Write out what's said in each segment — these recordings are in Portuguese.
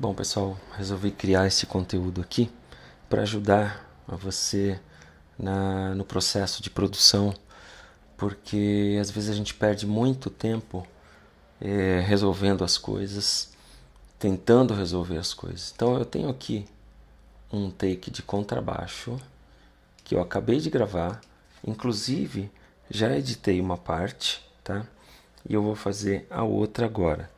Bom, pessoal, resolvi criar esse conteúdo aqui para ajudar a você na, no processo de produção, porque às vezes a gente perde muito tempo é, resolvendo as coisas, tentando resolver as coisas. Então, eu tenho aqui um take de contrabaixo que eu acabei de gravar, inclusive já editei uma parte, tá? E eu vou fazer a outra agora,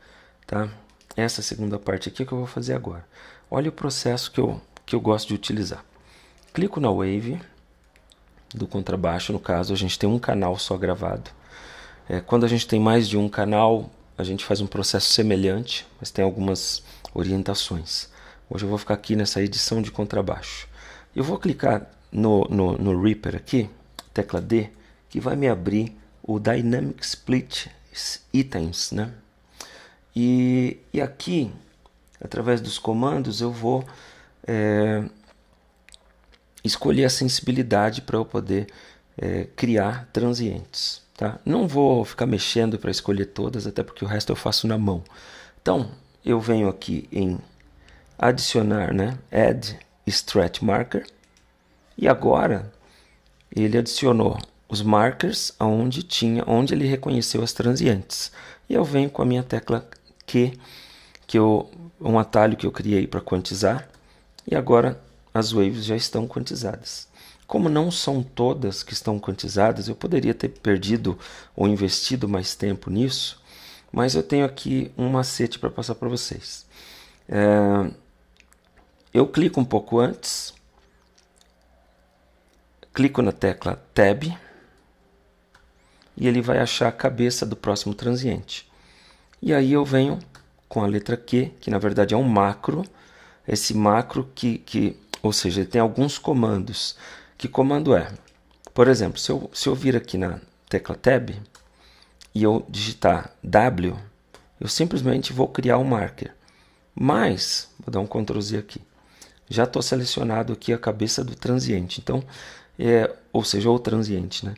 tá? essa segunda parte aqui é que eu vou fazer agora. Olha o processo que eu, que eu gosto de utilizar. Clico na wave do contrabaixo, no caso, a gente tem um canal só gravado. É, quando a gente tem mais de um canal, a gente faz um processo semelhante, mas tem algumas orientações. Hoje eu vou ficar aqui nessa edição de contrabaixo. Eu vou clicar no, no, no Reaper aqui, tecla D, que vai me abrir o Dynamic Split Items, né? E, e aqui, através dos comandos, eu vou é, escolher a sensibilidade para eu poder é, criar transientes. Tá? Não vou ficar mexendo para escolher todas, até porque o resto eu faço na mão. Então, eu venho aqui em adicionar, né? Add Stretch Marker. E agora ele adicionou os markers aonde tinha, onde ele reconheceu as transientes. E eu venho com a minha tecla que eu, um atalho que eu criei para quantizar, e agora as waves já estão quantizadas. Como não são todas que estão quantizadas, eu poderia ter perdido ou investido mais tempo nisso, mas eu tenho aqui um macete para passar para vocês. É, eu clico um pouco antes, clico na tecla Tab e ele vai achar a cabeça do próximo transiente. E aí eu venho com a letra Q, que na verdade é um macro. Esse macro que, que ou seja, ele tem alguns comandos. Que comando é? Por exemplo, se eu, se eu vir aqui na tecla Tab e eu digitar W, eu simplesmente vou criar um marker. Mas, vou dar um Ctrl Z aqui, já estou selecionado aqui a cabeça do transiente. Então, é, ou seja, o transiente, né?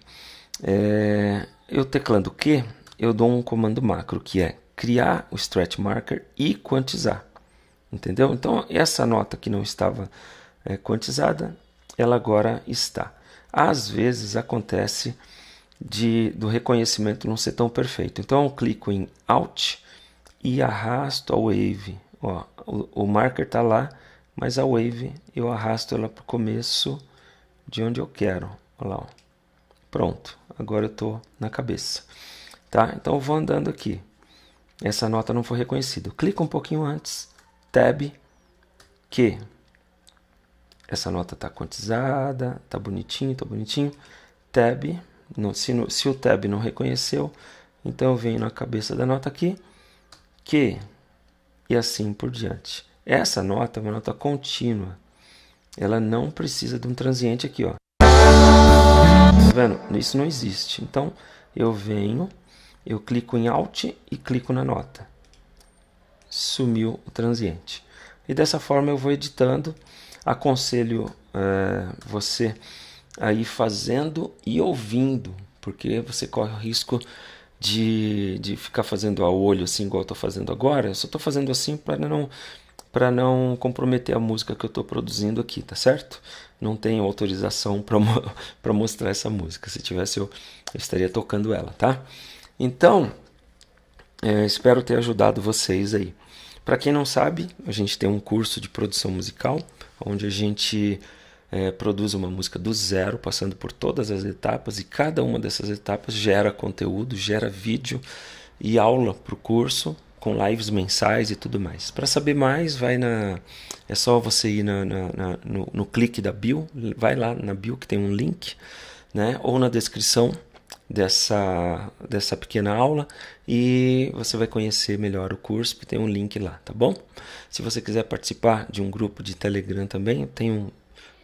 É, eu teclando Q, eu dou um comando macro que é criar o stretch marker e quantizar. Entendeu? Então, essa nota que não estava é, quantizada, ela agora está. Às vezes acontece de, do reconhecimento não ser tão perfeito. Então, eu clico em Alt e arrasto a wave. Ó, o, o marker está lá, mas a wave eu arrasto ela para o começo de onde eu quero. Olha lá, ó. Pronto, agora eu estou na cabeça. Tá? Então, eu vou andando aqui essa nota não foi reconhecida. Clica um pouquinho antes, tab, que essa nota está quantizada, está bonitinho, está bonitinho. Tab, não, se, no, se o tab não reconheceu, então eu venho na cabeça da nota aqui, que e assim por diante. Essa nota é uma nota contínua. Ela não precisa de um transiente aqui, ó. Tá vendo? Isso não existe. Então eu venho eu clico em Alt e clico na nota. Sumiu o transiente. E dessa forma eu vou editando. Aconselho eh, você você ir fazendo e ouvindo, porque você corre o risco de, de ficar fazendo a olho assim, igual eu estou fazendo agora. Eu só estou fazendo assim para não para não comprometer a música que eu estou produzindo aqui, tá certo? Não tenho autorização para mo mostrar essa música. Se tivesse, eu, eu estaria tocando ela, tá? Então, é, espero ter ajudado vocês aí. Para quem não sabe, a gente tem um curso de produção musical, onde a gente é, produz uma música do zero, passando por todas as etapas, e cada uma dessas etapas gera conteúdo, gera vídeo e aula para o curso, com lives mensais e tudo mais. Para saber mais, vai na. É só você ir na, na, na no, no clique da bio, vai lá na bio que tem um link, né? Ou na descrição dessa, dessa pequena aula e você vai conhecer melhor o curso, porque tem um link lá, tá bom? Se você quiser participar de um grupo de Telegram também, tem um,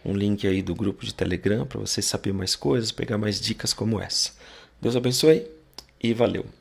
um link aí do grupo de Telegram para você saber mais coisas, pegar mais dicas como essa. Deus abençoe e valeu!